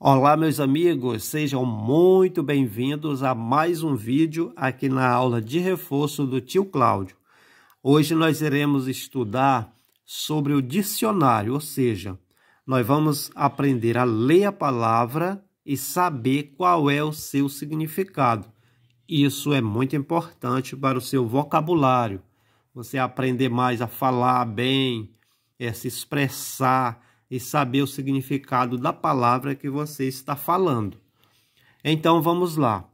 Olá, meus amigos, sejam muito bem-vindos a mais um vídeo aqui na aula de reforço do tio Cláudio. Hoje nós iremos estudar sobre o dicionário, ou seja, nós vamos aprender a ler a palavra e saber qual é o seu significado. Isso é muito importante para o seu vocabulário. Você aprender mais a falar bem, a é se expressar, e saber o significado da palavra que você está falando. Então vamos lá.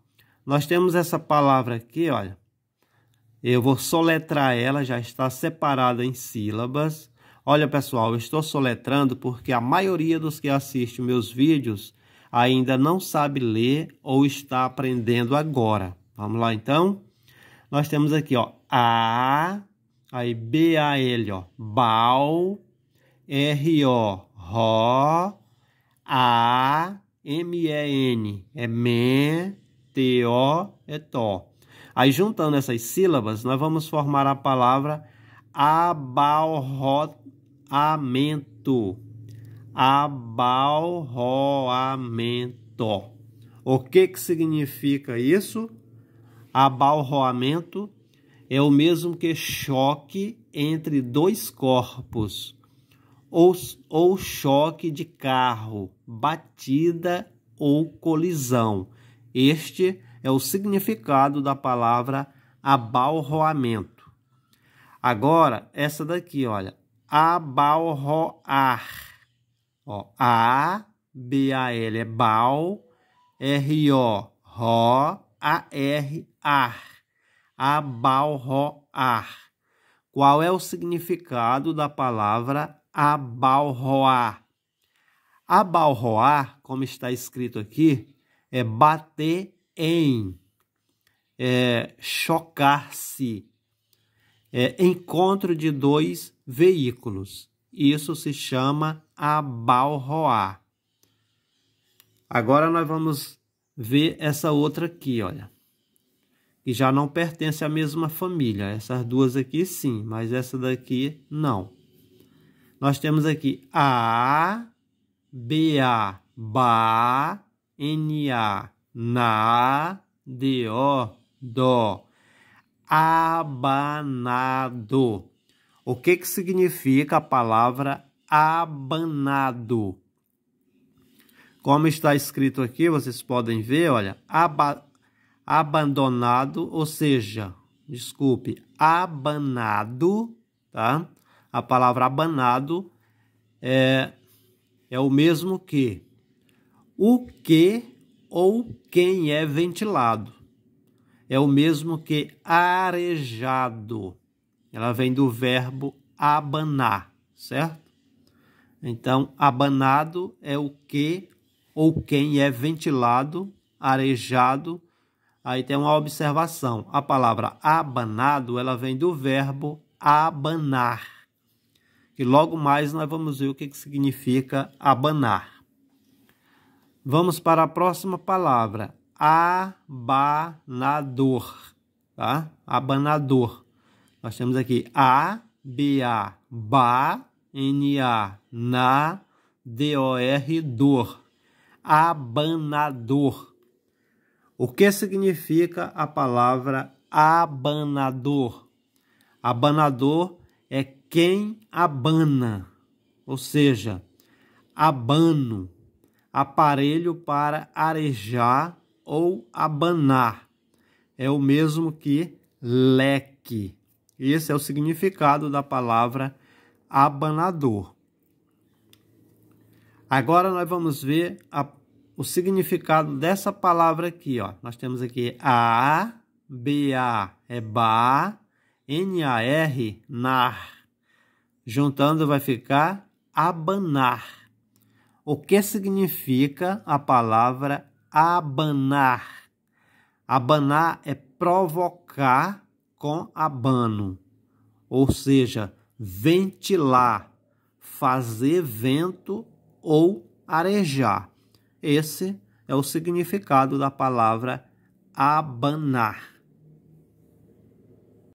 Nós temos essa palavra aqui, olha. Eu vou soletrar ela, já está separada em sílabas. Olha, pessoal, eu estou soletrando porque a maioria dos que assiste meus vídeos ainda não sabe ler ou está aprendendo agora. Vamos lá, então? Nós temos aqui, ó, A, aí B-A-L, ó, BAL, R-O, Ró, A, M-E-N, é men, é T-O, é tó. Aí, juntando essas sílabas, nós vamos formar a palavra abalroamento. Abalroamento. O que, que significa isso? Abalroamento é o mesmo que choque entre dois corpos ou, ou choque de carro, batida ou colisão. Este é o significado da palavra abalroamento. Agora, essa daqui, olha, abalroar. Ó, a, B, A, L é bal, R, O, ro, A, R, ar. Abalroar. Qual é o significado da palavra Abalroá. Abalroá, como está escrito aqui, é bater em, é chocar-se, é encontro de dois veículos. Isso se chama abalroá. Agora nós vamos ver essa outra aqui, olha. Que já não pertence à mesma família. Essas duas aqui sim, mas essa daqui não. Nós temos aqui A, B, A, Ba, N, A, Na, D, O, Dó. Abanado. O que, que significa a palavra abanado? Como está escrito aqui, vocês podem ver, olha, aba, abandonado, ou seja, desculpe, abanado, tá? a palavra abanado é, é o mesmo que o que ou quem é ventilado. É o mesmo que arejado. Ela vem do verbo abanar, certo? Então, abanado é o que ou quem é ventilado, arejado. Aí tem uma observação. A palavra abanado, ela vem do verbo abanar que logo mais nós vamos ver o que, que significa abanar. Vamos para a próxima palavra, abanador, tá? Abanador. Nós temos aqui A, B, A, ba, N, A, na, D, O, R, dor. Abanador. O que significa a palavra abanador? Abanador é quem abana, ou seja, abano, aparelho para arejar ou abanar. É o mesmo que leque. Esse é o significado da palavra abanador. Agora nós vamos ver a, o significado dessa palavra aqui, ó. Nós temos aqui a, b, a, é ba, n, a, r, nar juntando vai ficar abanar. O que significa a palavra abanar? Abanar é provocar com abano, ou seja, ventilar, fazer vento ou arejar. Esse é o significado da palavra abanar.